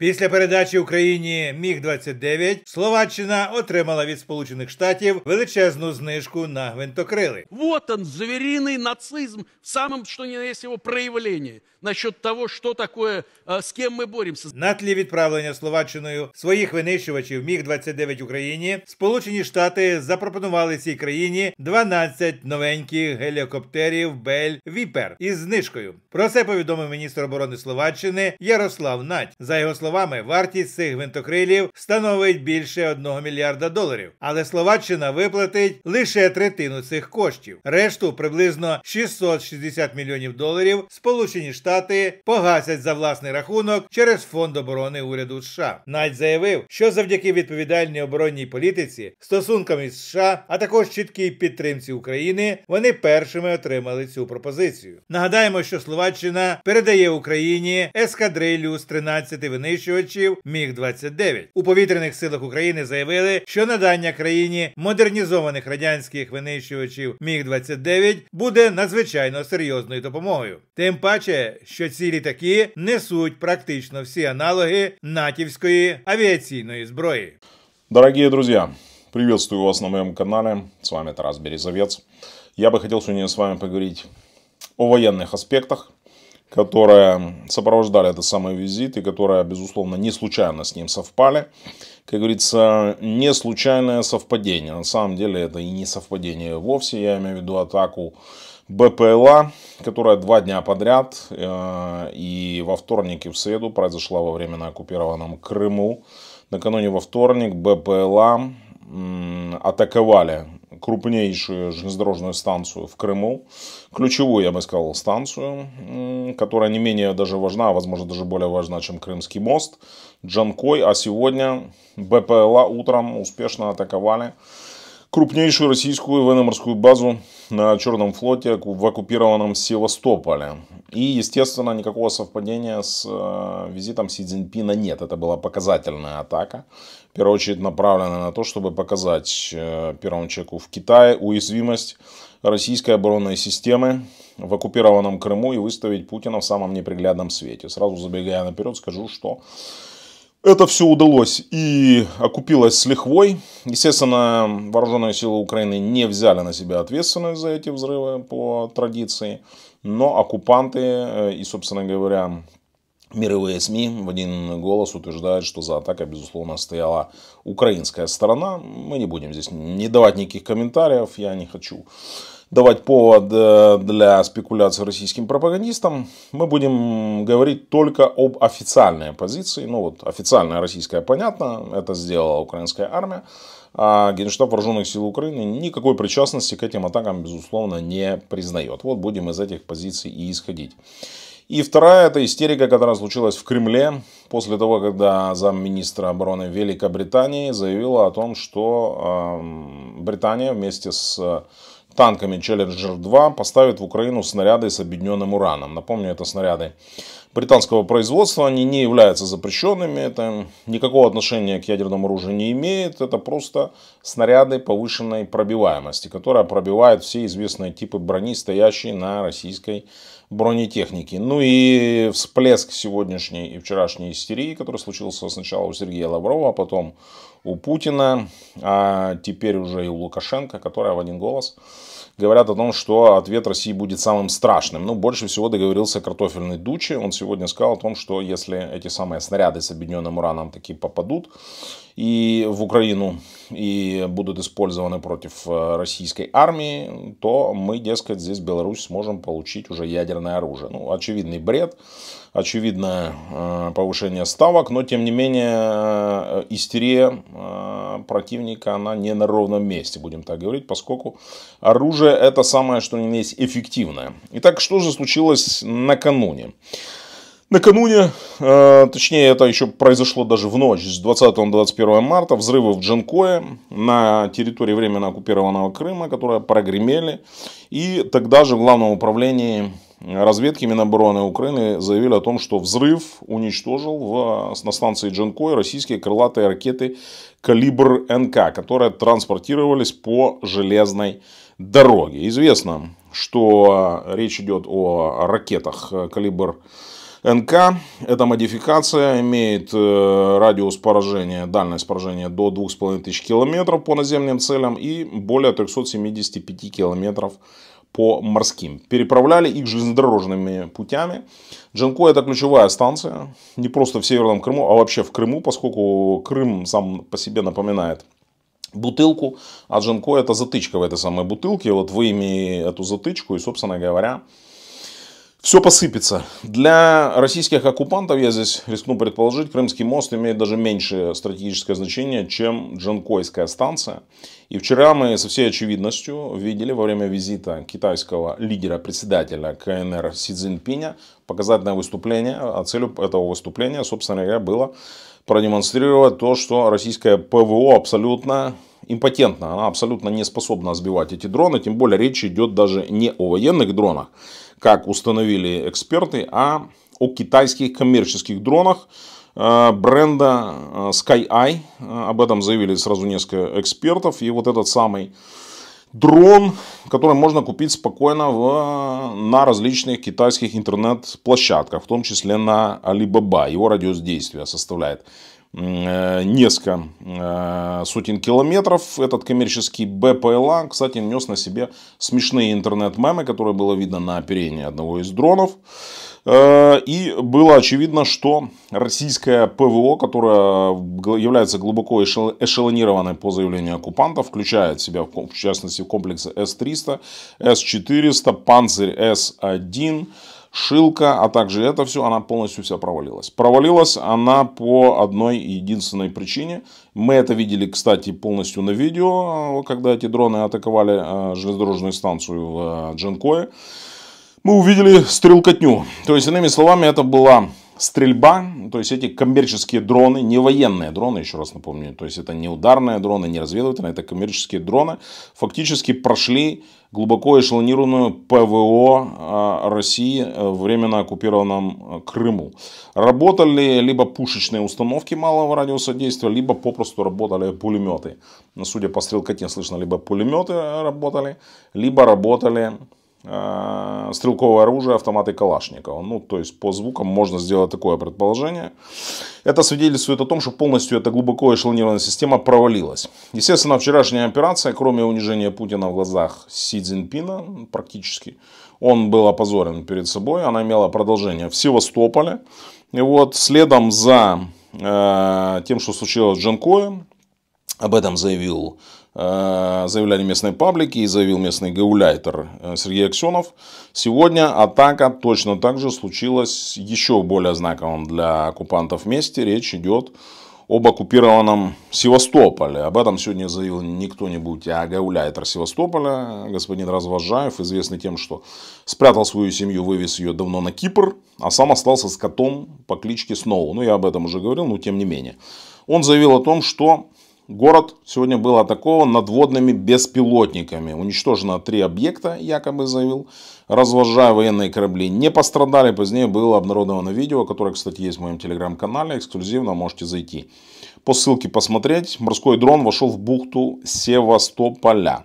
Після передачі Україні Міг 29 Словаччина отримала від Сполучених Штатів величезну знижку на гвинтокрили. Вот он, звіріний нацизм в самому що не є його проявлення насчет того, що таке, з э, ким ми боремося. На тлі відправлення Словаччиною своїх винищувачів Міг 29 Україні Сполучені Штати запропонували цій країні 12 новеньких гелікоптерів Бель Віпер із знижкою. Про це повідомив міністр оборони Словаччини Ярослав Надь. За його словами, словами, вартість цих гвинтокрилів становить більше 1 мільярда доларів. Але Словаччина виплатить лише третину цих коштів. Решту приблизно 660 мільйонів доларів. Сполучені Штати погасять за власний рахунок через фонд оборони уряду США. Найт заявив, що завдяки відповідальній оборонній політиці, стосункам із США, а також чіткій підтримці України, вони першими отримали цю пропозицію. Нагадаємо, що Словаччина передає Україні ескадрилю з 13 винищувачів винищувачів Міг 29 у повітряних силах України заявили, що надання країні модернізованих радянських винищувачів Міг 29 буде надзвичайно серйозною допомогою. Тим паче, що ці літаки несуть практично всі аналоги натівської авіаційної зброї. Дорогі друзі, приветствую вас на моєму каналі. З вами Тарас Березовец. Я би хотів сьогодні з вами поговорити о воєнних аспектах которые сопровождали этот самый визит и которые, безусловно, не случайно с ним совпали. Как говорится, не случайное совпадение. На самом деле это и не совпадение вовсе. Я имею в виду атаку БПЛА, которая два дня подряд э, и во вторник и в среду произошла во временно оккупированном Крыму. Накануне во вторник БПЛА атаковали крупнейшую железнодорожную станцию в Крыму, ключевую, я бы сказал, станцию, которая не менее даже важна, а возможно даже более важна, чем Крымский мост, Джанкой, а сегодня БПЛА утром успешно атаковали крупнейшую российскую военно-морскую базу на Черном флоте в оккупированном Севастополе. И, естественно, никакого совпадения с э, визитом Си Цзиньпина нет. Это была показательная атака, в первую очередь направленная на то, чтобы показать э, первому человеку в Китае уязвимость российской оборонной системы в оккупированном Крыму и выставить Путина в самом неприглядном свете. Сразу забегая наперед, скажу, что это все удалось и окупилось с лихвой. Естественно, вооруженные силы Украины не взяли на себя ответственность за эти взрывы по традиции. Но оккупанты э, и, собственно говоря, Мировые СМИ в один голос утверждают, что за атакой, безусловно, стояла украинская сторона. Мы не будем здесь не давать никаких комментариев, я не хочу давать повод э, для спекуляций российским пропагандистам. Мы будем говорить только об официальной позиции. Ну вот, официальная российская, понятно, это сделала украинская армия. А Генштаб Вооруженных сил Украины никакой причастности к этим атакам, безусловно, не признает. Вот будем из этих позиций и исходить. И вторая это истерика, которая случилась в Кремле после того, когда замминистра обороны Великобритании заявила о том, что э, Британия вместе с танками Challenger 2 поставит в Украину снаряды с объединенным ураном. Напомню, это снаряды британского производства, они не являются запрещенными, это никакого отношения к ядерному оружию не имеет, это просто снаряды повышенной пробиваемости, которая пробивает все известные типы брони, стоящие на российской бронетехнике. Ну и всплеск сегодняшней и вчерашней истерии, который случился сначала у Сергея Лаврова, а потом у Путина, а теперь уже и у Лукашенко, которая в один голос говорят о том, что ответ России будет самым страшным. Ну, больше всего договорился картофельный Дучи. Он сегодня сказал о том, что если эти самые снаряды с объединенным ураном такие попадут, и в Украину и будут использованы против э, российской армии, то мы, дескать, здесь Беларусь сможем получить уже ядерное оружие. Ну, очевидный бред, очевидное э, повышение ставок, но, тем не менее, э, истерия противника, она не на ровном месте, будем так говорить, поскольку оружие это самое, что не есть эффективное. Итак, что же случилось накануне? Накануне, э, точнее это еще произошло даже в ночь, с 20 на 21 марта, взрывы в Джанкое на территории временно оккупированного Крыма, которые прогремели. И тогда же в Главном управлении разведки Минобороны Украины заявили о том, что взрыв уничтожил в, на станции Джанкой российские крылатые ракеты «Калибр НК», которые транспортировались по железной дороге. Известно, что э, речь идет о ракетах э, «Калибр НК» НК. Эта модификация имеет э, радиус поражения, дальность поражения до 2500 км по наземным целям и более 375 км по морским. Переправляли их железнодорожными путями. Джанко это ключевая станция, не просто в Северном Крыму, а вообще в Крыму, поскольку Крым сам по себе напоминает бутылку, а Джанко это затычка в этой самой бутылке. Вот вы имеете эту затычку и, собственно говоря, все посыпется. Для российских оккупантов, я здесь рискну предположить, Крымский мост имеет даже меньшее стратегическое значение, чем Джанкойская станция. И вчера мы со всей очевидностью видели во время визита китайского лидера-председателя КНР Си Цзиньпиня показательное выступление. А целью этого выступления, собственно говоря, было продемонстрировать то, что российское ПВО абсолютно импотентна, она абсолютно не способна сбивать эти дроны, тем более речь идет даже не о военных дронах, как установили эксперты, а о китайских коммерческих дронах э, бренда э, SkyEye. Э, об этом заявили сразу несколько экспертов. И вот этот самый дрон, который можно купить спокойно в, на различных китайских интернет-площадках, в том числе на Alibaba. Его радиус действия составляет Э, несколько э, сотен километров. Этот коммерческий БПЛА, кстати, нес на себе смешные интернет-мемы, которые было видно на оперении одного из дронов. Э, и было очевидно, что российское ПВО, которое является глубоко эшелонированной по заявлению оккупанта, включает в себя, в частности, комплексы С-300, С-400, Панцирь С-1, шилка, а также это все, она полностью вся провалилась. Провалилась она по одной единственной причине. Мы это видели, кстати, полностью на видео, когда эти дроны атаковали э, железнодорожную станцию в э, Джанкое. Мы увидели стрелкотню. То есть, иными словами, это была стрельба, ну, то есть эти коммерческие дроны, не военные дроны, еще раз напомню, то есть это не ударные дроны, не разведывательные, это коммерческие дроны, фактически прошли глубоко эшелонированную ПВО а, России в э, временно оккупированном э, Крыму. Работали либо пушечные установки малого радиуса действия, либо попросту работали пулеметы. Судя по стрелкоте, слышно, либо пулеметы э, работали, либо работали Э, стрелковое оружие, автоматы Калашникова. Ну, то есть, по звукам можно сделать такое предположение. Это свидетельствует о том, что полностью эта глубоко эшелонированная система провалилась. Естественно, вчерашняя операция, кроме унижения Путина в глазах Си Цзиньпина, практически, он был опозорен перед собой, она имела продолжение в Севастополе. И вот следом за э, тем, что случилось с Джанкоем, об этом заявил, э, заявляли местные паблики и заявил местный гауляйтер э, Сергей Аксенов. Сегодня атака точно так же случилась еще более знаковым для оккупантов месте. Речь идет об оккупированном Севастополе. Об этом сегодня заявил не кто-нибудь, а гауляйтер Севастополя, господин Развожаев, известный тем, что спрятал свою семью, вывез ее давно на Кипр, а сам остался с котом по кличке Сноу. Ну, я об этом уже говорил, но тем не менее. Он заявил о том, что Город сегодня был атакован надводными беспилотниками. Уничтожено три объекта, якобы заявил Развожая военные корабли не пострадали. Позднее было обнародовано видео, которое, кстати, есть в моем телеграм-канале. Эксклюзивно можете зайти. По ссылке посмотреть. Морской дрон вошел в бухту Севастополя.